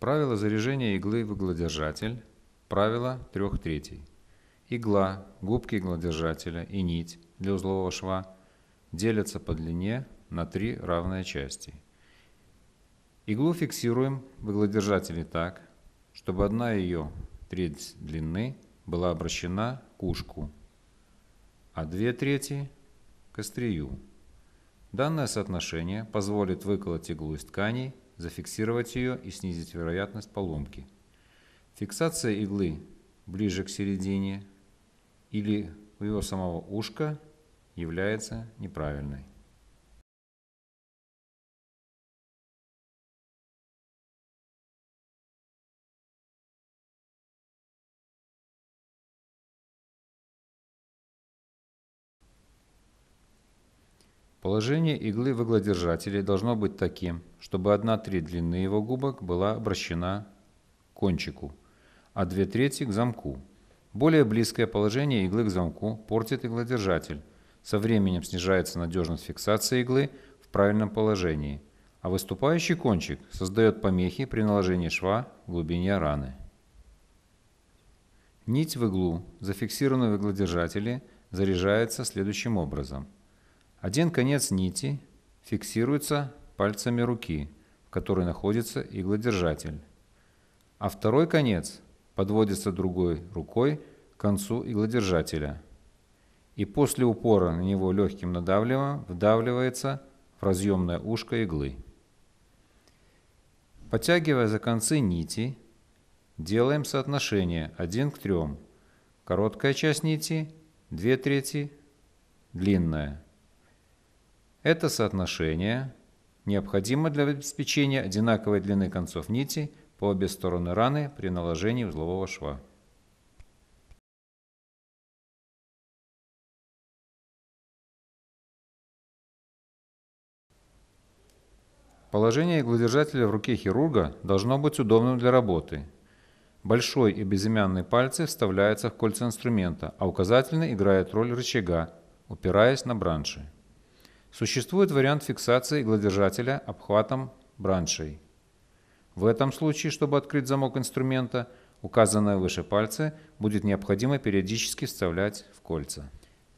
Правило заряжения иглы в иглодержатель. Правило трех третей. Игла, губки иглодержателя и нить для узлового шва делятся по длине на три равные части. Иглу фиксируем в иглодержателе так, чтобы одна ее треть длины была обращена к ушку, а две трети – к острию. Данное соотношение позволит выколоть иглу из тканей – зафиксировать ее и снизить вероятность поломки. Фиксация иглы ближе к середине или у его самого ушка является неправильной. Положение иглы в иглодержателе должно быть таким, чтобы одна треть длины его губок была обращена к кончику, а две трети к замку. Более близкое положение иглы к замку портит иглодержатель. Со временем снижается надежность фиксации иглы в правильном положении, а выступающий кончик создает помехи при наложении шва в глубине раны. Нить в иглу, зафиксированную в иглодержателе, заряжается следующим образом – один конец нити фиксируется пальцами руки, в которой находится иглодержатель, а второй конец подводится другой рукой к концу иглодержателя и после упора на него легким надавливанием вдавливается в разъемное ушко иглы. Подтягивая за концы нити, делаем соотношение 1 к 3. Короткая часть нити, 2 трети, длинная – это соотношение необходимо для обеспечения одинаковой длины концов нити по обе стороны раны при наложении узлового шва. Положение иглодержателя в руке хирурга должно быть удобным для работы. Большой и безымянный пальцы вставляются в кольца инструмента, а указательный играет роль рычага, упираясь на бранши. Существует вариант фиксации иглодержателя обхватом браншей. В этом случае, чтобы открыть замок инструмента, указанные выше пальцы будет необходимо периодически вставлять в кольца.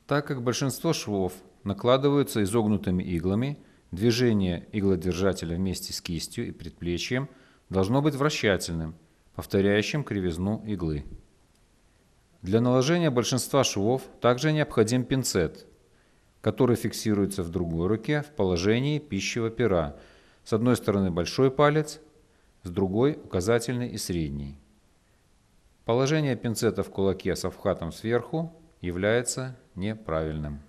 Так как большинство швов накладываются изогнутыми иглами, движение иглодержателя вместе с кистью и предплечьем должно быть вращательным, повторяющим кривизну иглы. Для наложения большинства швов также необходим пинцет – который фиксируется в другой руке в положении пищевого пера. С одной стороны большой палец, с другой указательный и средний. Положение пинцета в кулаке с авхатом сверху является неправильным.